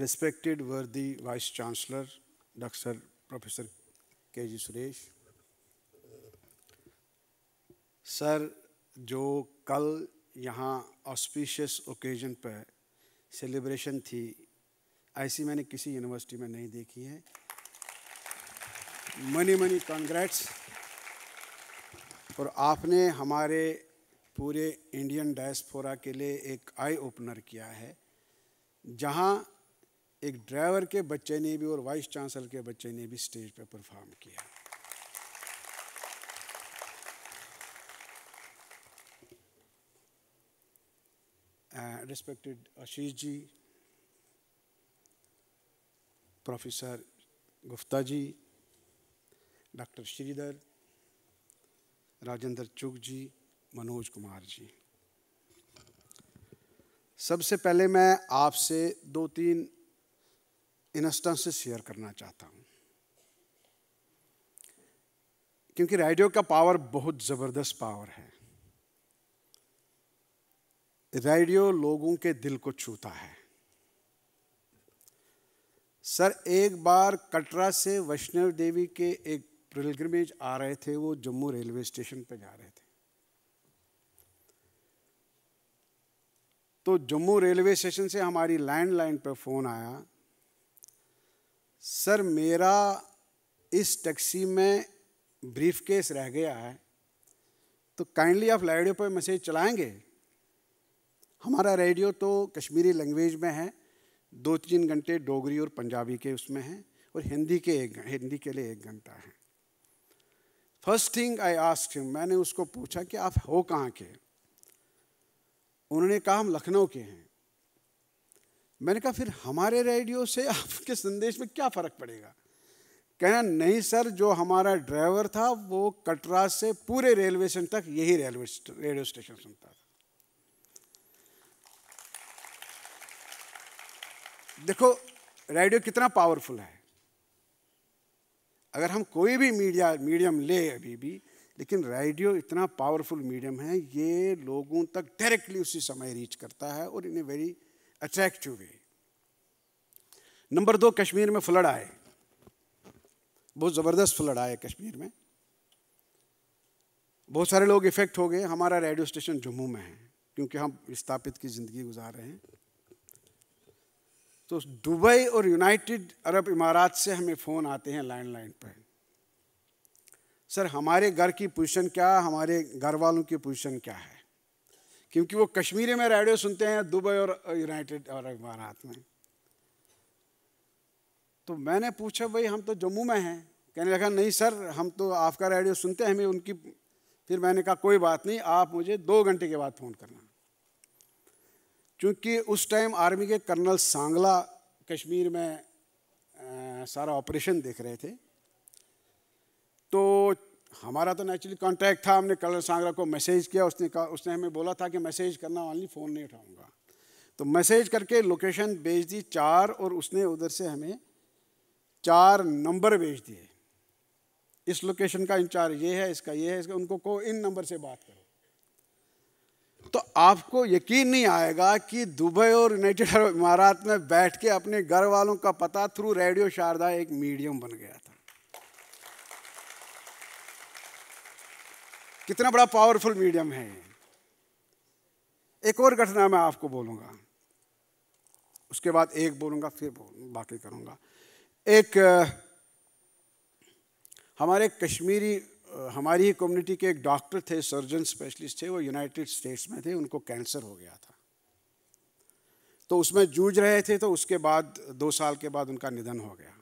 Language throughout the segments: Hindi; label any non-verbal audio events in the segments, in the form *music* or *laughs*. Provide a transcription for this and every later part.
रेस्पेक्टेड वर्दी वाइस चांसलर डॉक्टर प्रोफेसर के जी सुरेश सर जो कल यहाँ ऑस्पिशियस ओकेजन पर सेलिब्रेशन थी ऐसी मैंने किसी यूनिवर्सिटी में नहीं देखी है मनी मनी कॉन्ग्रेट्स और आपने हमारे पूरे इंडियन डायस्पोरा के लिए एक आई ओपनर किया है जहां एक ड्राइवर के बच्चे ने भी और वाइस चांसलर के बच्चे ने भी स्टेज पर परफॉर्म किया respected Ashish ji professor Gupta ji doctor Shridhar Rajendra Chugh ji Manoj Kumar जी सबसे पहले मैं आपसे दो तीन इंस्टेंसेस शेयर करना चाहता हूं क्योंकि रेडियो का पावर बहुत ज़बरदस्त पावर है रेडियो लोगों के दिल को छूता है सर एक बार कटरा से वैष्णव देवी के एक पिलग्रमेज आ रहे थे वो जम्मू रेलवे स्टेशन पे जा रहे थे तो जम्मू रेलवे स्टेशन से हमारी लैंडलाइन पर फ़ोन आया सर मेरा इस टैक्सी में ब्रीफ केस रह गया है तो काइंडली आप रेडियो पर मैसेज चलाएंगे हमारा रेडियो तो कश्मीरी लैंग्वेज में है दो तीन घंटे डोगरी और पंजाबी के उसमें हैं और हिंदी के एक हिंदी के लिए एक घंटा है first thing I ask him मैंने उसको पूछा कि आप हो कहाँ के उन्होंने कहा हम लखनऊ के हैं मैंने कहा फिर हमारे रेडियो से आपके संदेश में क्या फ़र्क पड़ेगा कहना नहीं सर जो हमारा ड्राइवर था वो कटरा से पूरे रेलवे स्टेशन तक यही रेलवे रेडियो स्टेशन सुनता था देखो रेडियो कितना पावरफुल है अगर हम कोई भी मीडिया मीडियम ले अभी भी लेकिन रेडियो इतना पावरफुल मीडियम है ये लोगों तक डायरेक्टली उसी समय रीच करता है और in a very attractive way number दो कश्मीर में फ्लड आए बहुत ज़बरदस्त फ्लड आए कश्मीर में बहुत सारे लोग इफेक्ट हो गए हमारा रेडियो स्टेशन जम्मू में है क्योंकि हम स्थापित की ज़िंदगी गुजार रहे हैं तो दुबई और यूनाइटेड अरब इमारात से हमें फ़ोन आते हैं लैंडलाइन पर सर हमारे घर की पोजीशन क्या हमारे घर वालों की पोजीशन क्या है क्योंकि वो कश्मीरी में रेडियो सुनते हैं दुबई और यूनाइटेड और अखबारात में तो मैंने पूछा भाई हम तो जम्मू में हैं कहने लगा नहीं सर हम तो आपका रेडियो सुनते हैं हमें उनकी फिर मैंने कहा कोई बात नहीं आप मुझे दो घंटे के बाद फ़ोन करना क्योंकि उस टाइम आर्मी के कर्नल सांगला कश्मीर में आ, सारा ऑपरेशन देख रहे थे तो हमारा तो नेचुरली कांटेक्ट था हमने कलर सांगरा को मैसेज किया उसने कहा उसने हमें बोला था कि मैसेज करना ऑनली फ़ोन नहीं उठाऊंगा तो मैसेज करके लोकेशन भेज दी चार और उसने उधर से हमें चार नंबर भेज दिए इस लोकेशन का इंचार्ज ये है इसका ये है इसका उनको को इन नंबर से बात करो तो आपको यकीन नहीं आएगा कि दुबई और यूनाइटेड अरब इमारात में बैठ के अपने घर वालों का पता थ्रू रेडियो शारदा एक मीडियम बन गया था कितना बड़ा पावरफुल मीडियम है एक और घटना मैं आपको बोलूंगा उसके बाद एक बोलूंगा फिर बाकी करूंगा एक हमारे कश्मीरी हमारी ही कम्युनिटी के एक डॉक्टर थे सर्जन स्पेशलिस्ट थे वो यूनाइटेड स्टेट्स में थे उनको कैंसर हो गया था तो उसमें जूझ रहे थे तो उसके बाद दो साल के बाद उनका निधन हो गया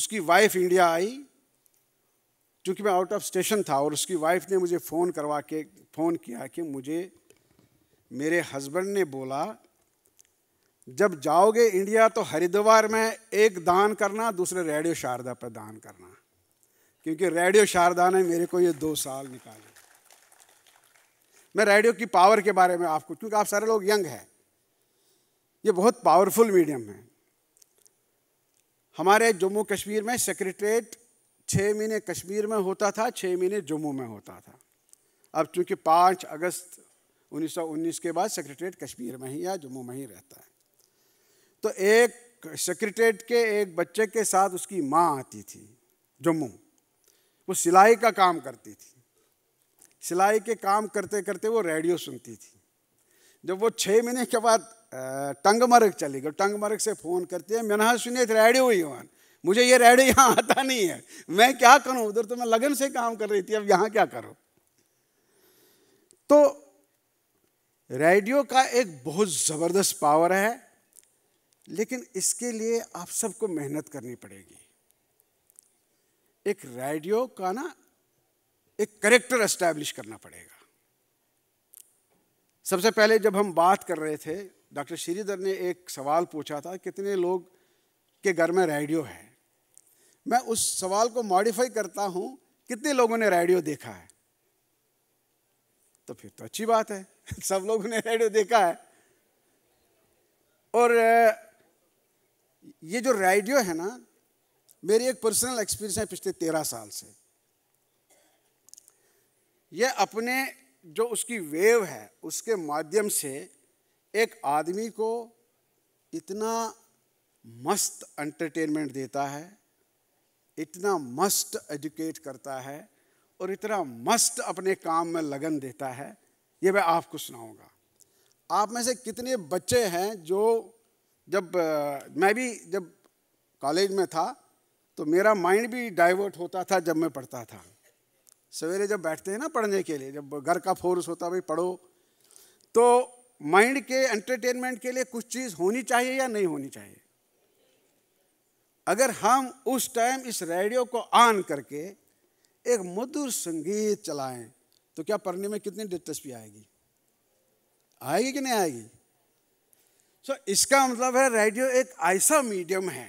उसकी वाइफ इंडिया आई चूँकि मैं आउट ऑफ स्टेशन था और उसकी वाइफ ने मुझे फ़ोन करवा के फ़ोन किया कि मुझे मेरे हस्बैंड ने बोला जब जाओगे इंडिया तो हरिद्वार में एक दान करना दूसरे रेडियो शारदा पर दान करना क्योंकि रेडियो शारदा ने मेरे को ये दो साल निकाले मैं रेडियो की पावर के बारे में आपको क्योंकि आप सारे लोग यंग हैं ये बहुत पावरफुल मीडियम है हमारे जम्मू कश्मीर में सेक्रेटरीट छः महीने कश्मीर में होता था छः महीने जम्मू में होता था अब चूंकि पाँच अगस्त 1919 के बाद सेक्रेटरीट कश्मीर में ही या जम्मू में ही रहता है तो एक सेक्रेटरीट के एक बच्चे के साथ उसकी माँ आती थी जम्मू वो सिलाई का काम करती थी सिलाई के काम करते करते वो रेडियो सुनती थी जब वो छः महीने के बाद टंगमर्ग चली गई टंगमर्ग से फ़ोन करती है मैंने सुनिए तो रेडियो ही वन मुझे ये रेड यहाँ आता नहीं है मैं क्या करूं उधर तो मैं लगन से काम कर रही थी अब यहां क्या करो तो रेडियो का एक बहुत ज़बरदस्त पावर है लेकिन इसके लिए आप सबको मेहनत करनी पड़ेगी एक रेडियो का ना एक करेक्टर एस्टैब्लिश करना पड़ेगा सबसे पहले जब हम बात कर रहे थे डॉक्टर श्रीधर ने एक सवाल पूछा था कितने लोग के घर में रेडियो है मैं उस सवाल को मॉडिफाई करता हूं कितने लोगों ने रेडियो देखा है तो फिर तो अच्छी बात है *laughs* सब लोगों ने रेडियो देखा है और ये जो रेडियो है ना मेरी एक पर्सनल एक्सपीरियंस है पिछले तेरह साल से ये अपने जो उसकी वेव है उसके माध्यम से एक आदमी को इतना मस्त एंटरटेनमेंट देता है इतना मस्त एजुकेट करता है और इतना मस्त अपने काम में लगन देता है ये मैं आपको सुनाऊंगा आप में से कितने बच्चे हैं जो जब मैं भी जब कॉलेज में था तो मेरा माइंड भी डाइवर्ट होता था जब मैं पढ़ता था सवेरे जब बैठते हैं ना पढ़ने के लिए जब घर का फोर्स होता भाई पढ़ो तो माइंड के एंटरटेनमेंट के लिए कुछ चीज़ होनी चाहिए या नहीं होनी चाहिए अगर हम उस टाइम इस रेडियो को ऑन करके एक मधुर संगीत चलाएं तो क्या पढ़ने में कितनी दिलचस्पी आएगी आएगी कि नहीं आएगी सो so, इसका मतलब है रेडियो एक ऐसा मीडियम है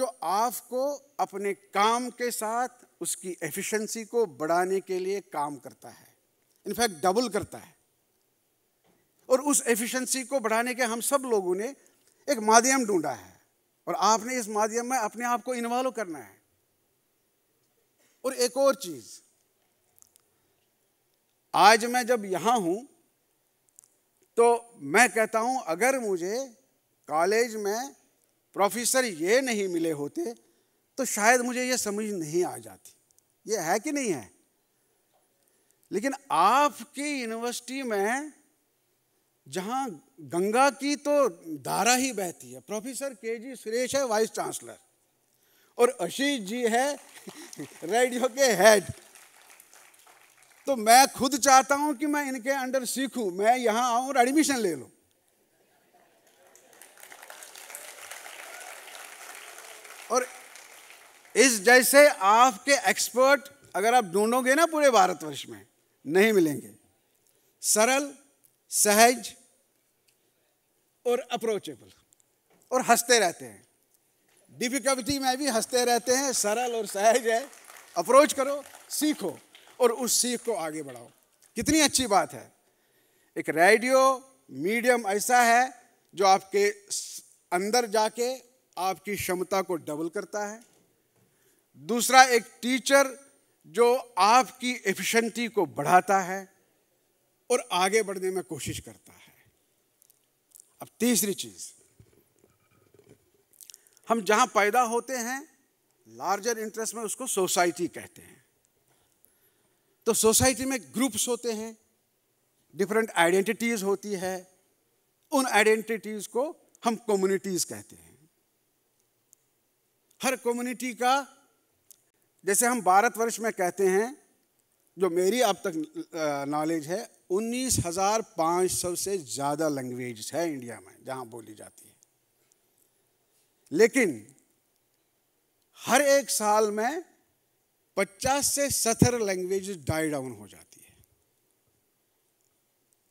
जो आपको अपने काम के साथ उसकी एफिशिएंसी को बढ़ाने के लिए काम करता है इनफैक्ट डबल करता है और उस एफिशिएंसी को बढ़ाने के हम सब लोगों ने एक माध्यम ढूंढा है और आपने इस माध्यम में अपने आप को इन्वॉल्व करना है और एक और चीज आज मैं जब यहां हूं तो मैं कहता हूं अगर मुझे कॉलेज में प्रोफेसर ये नहीं मिले होते तो शायद मुझे ये समझ नहीं आ जाती ये है कि नहीं है लेकिन आपकी यूनिवर्सिटी में जहाँ गंगा की तो धारा ही बहती है प्रोफेसर के जी सुरेश है वाइस चांसलर और आशीष जी है रेडियो के हेड तो मैं खुद चाहता हूं कि मैं इनके अंडर सीखूं मैं यहां आऊं और एडमिशन ले लूं और इस जैसे आपके एक्सपर्ट अगर आप ढूंढोगे ना पूरे भारतवर्ष में नहीं मिलेंगे सरल सहज और अप्रोचेबल और हंसते रहते हैं डिफिकल्टी में भी हंसते रहते हैं सरल और सहज है अप्रोच करो सीखो और उस सीख को आगे बढ़ाओ कितनी अच्छी बात है एक रेडियो मीडियम ऐसा है जो आपके अंदर जाके आपकी क्षमता को डबल करता है दूसरा एक टीचर जो आपकी एफिशिएंसी को बढ़ाता है और आगे बढ़ने में कोशिश करता है अब तीसरी चीज हम जहां पैदा होते हैं लार्जर इंटरेस्ट में उसको सोसाइटी कहते हैं तो सोसाइटी में ग्रुप्स होते हैं डिफरेंट आइडेंटिटीज होती है उन आइडेंटिटीज को हम कम्युनिटीज कहते हैं हर कम्युनिटी का जैसे हम भारतवर्ष में कहते हैं जो मेरी अब तक नॉलेज है उन्नीस हज़ार पाँच सौ से ज़्यादा लैंग्वेज है इंडिया में जहाँ बोली जाती है लेकिन हर एक साल में पचास से सत्तर लैंग्वेज डाई डाउन हो जाती है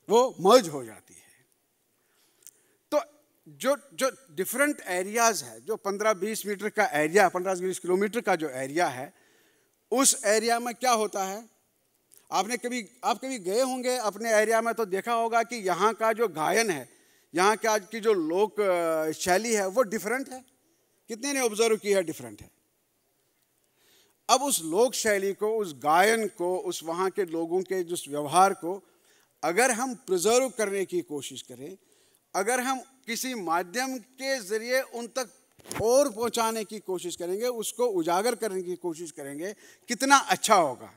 वो मर्ज हो जाती है तो जो जो डिफरेंट एरियाज है जो 15-20 मीटर का एरिया 15-20 किलोमीटर का जो एरिया है उस एरिया में क्या होता है आपने कभी आप कभी गए होंगे अपने एरिया में तो देखा होगा कि यहाँ का जो गायन है यहाँ के आज की जो लोक शैली है वो डिफरेंट है कितने ने ऑब्जर्व की है डिफरेंट है अब उस लोक शैली को उस गायन को उस वहाँ के लोगों के जिस व्यवहार को अगर हम प्रिजर्व करने की कोशिश करें अगर हम किसी माध्यम के ज़रिए उन तक और पहुंचाने की कोशिश करेंगे उसको उजागर करने की कोशिश करेंगे कितना अच्छा होगा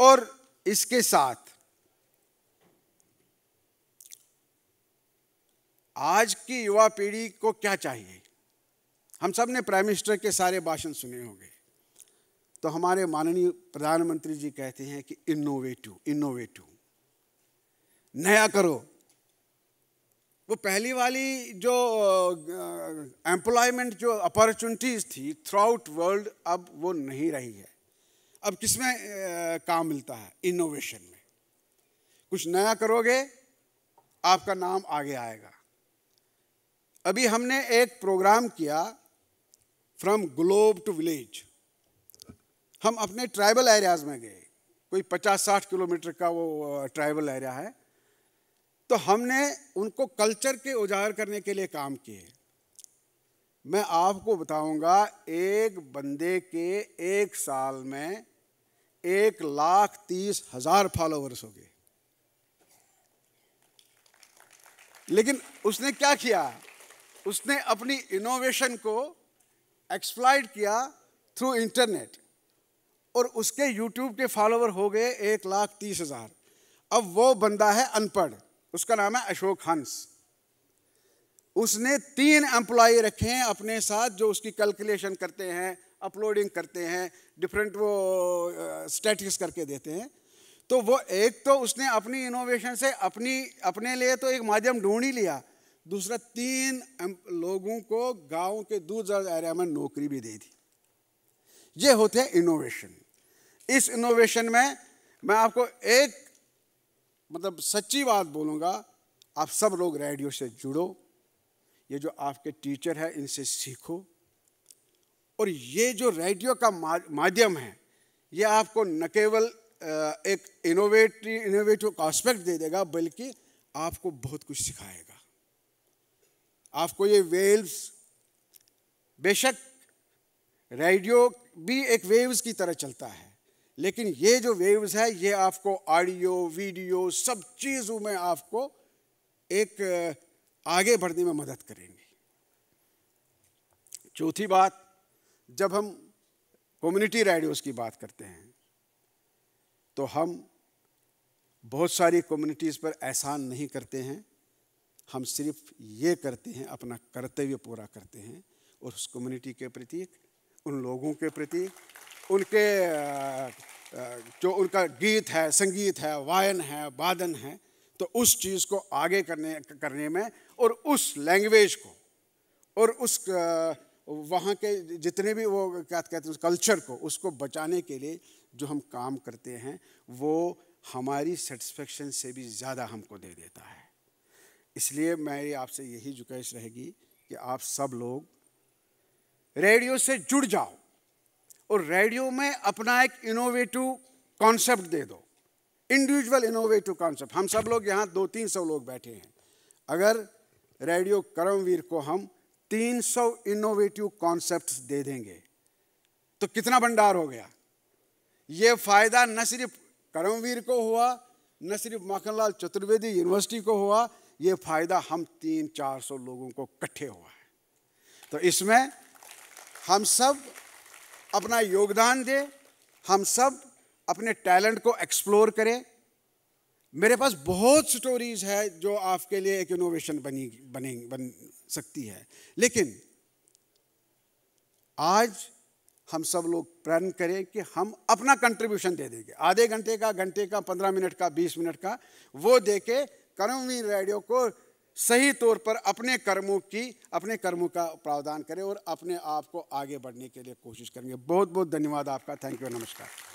और इसके साथ आज की युवा पीढ़ी को क्या चाहिए हम सब ने प्राइम मिनिस्टर के सारे भाषण सुने होंगे तो हमारे माननीय प्रधानमंत्री जी कहते हैं कि इनोवेटिव इनोवेटिव नया करो वो पहली वाली जो एम्प्लॉयमेंट जो अपॉर्चुनिटीज थी थ्रू आउट वर्ल्ड अब वो नहीं रही है अब किसमें काम मिलता है इनोवेशन में कुछ नया करोगे आपका नाम आगे आएगा अभी हमने एक प्रोग्राम किया फ्रॉम ग्लोब टू विलेज हम अपने ट्राइबल एरियाज में गए कोई 50-60 किलोमीटर का वो ट्राइबल एरिया है तो हमने उनको कल्चर के उजागर करने के लिए काम किए मैं आपको बताऊंगा एक बंदे के एक साल में एक लाख तीस हजार फॉलोवर्स हो गए लेकिन उसने क्या किया उसने अपनी इनोवेशन को एक्सप्लाइड किया थ्रू इंटरनेट और उसके यूट्यूब के फॉलोवर हो गए एक लाख तीस हजार अब वो बंदा है अनपढ़ उसका नाम है अशोक हंस उसने तीन एम्प्लॉय रखे हैं अपने साथ जो उसकी कैलकुलेशन करते हैं अपलोडिंग करते हैं डिफरेंट वो स्टेटिक्स करके देते हैं तो वो एक तो उसने अपनी इनोवेशन से अपनी अपने लिए तो एक माध्यम ढूंढ ही लिया दूसरा तीन लोगों को गांव के दूर दराज एरिया में नौकरी भी दे दी ये होते हैं इनोवेशन इस इनोवेशन में मैं आपको एक मतलब सच्ची बात बोलूँगा आप सब लोग रेडियो से जुड़ो ये जो आपके टीचर है इनसे सीखो और ये जो रेडियो का माध्यम है ये आपको न केवल एक इनोवेटिव इनोवेटिव कॉस्पेक्ट दे देगा बल्कि आपको बहुत कुछ सिखाएगा आपको ये वेव्स बेशक रेडियो भी एक वेव्स की तरह चलता है लेकिन ये जो वेव्स है ये आपको ऑडियो वीडियो सब चीज़ों में आपको एक आगे बढ़ने में मदद करेंगे चौथी बात जब हम कम्युनिटी रेडियोस की बात करते हैं तो हम बहुत सारी कम्युनिटीज़ पर एहसान नहीं करते हैं हम सिर्फ ये करते हैं अपना कर्तव्य पूरा करते हैं और उस कम्युनिटी के प्रति उन लोगों के प्रति उनके जो उनका गीत है संगीत है वायन है वादन है तो उस चीज़ को आगे करने करने में और उस लैंग्वेज को और उस वहाँ के जितने भी वो क्या कहते हैं कल्चर को उसको बचाने के लिए जो हम काम करते हैं वो हमारी सेटिस्फेक्शन से भी ज़्यादा हमको दे देता है इसलिए मेरी आपसे यही जुकाइश रहेगी कि आप सब लोग रेडियो से जुड़ जाओ और रेडियो में अपना एक इनोवेटिव कॉन्सेप्ट दे दो इंडिविजुअल इनोवेटिव कॉन्सेप्ट हम सब लोग यहाँ दो तीन सौ लोग बैठे हैं अगर रेडियो करमवीर को हम 300 इनोवेटिव कॉन्सेप्ट्स दे देंगे तो कितना भंडार हो गया ये फायदा न सिर्फ कर्मवीर को हुआ न सिर्फ माखनलाल चतुर्वेदी यूनिवर्सिटी को हुआ ये फायदा हम तीन चार सौ लोगों को इकट्ठे हुआ है तो इसमें हम सब अपना योगदान दें हम सब अपने टैलेंट को एक्सप्लोर करें मेरे पास बहुत स्टोरीज है जो आपके लिए एक इनोवेशन बनी बने बन सकती है लेकिन आज हम सब लोग प्रण करें कि हम अपना कंट्रीब्यूशन दे देंगे आधे घंटे का घंटे का पंद्रह मिनट का बीस मिनट का वो दे के कर्मवीर रेडियो को सही तौर पर अपने कर्मों की अपने कर्मों का प्रावधान करें और अपने आप को आगे बढ़ने के लिए कोशिश करेंगे बहुत बहुत धन्यवाद आपका थैंक यू नमस्कार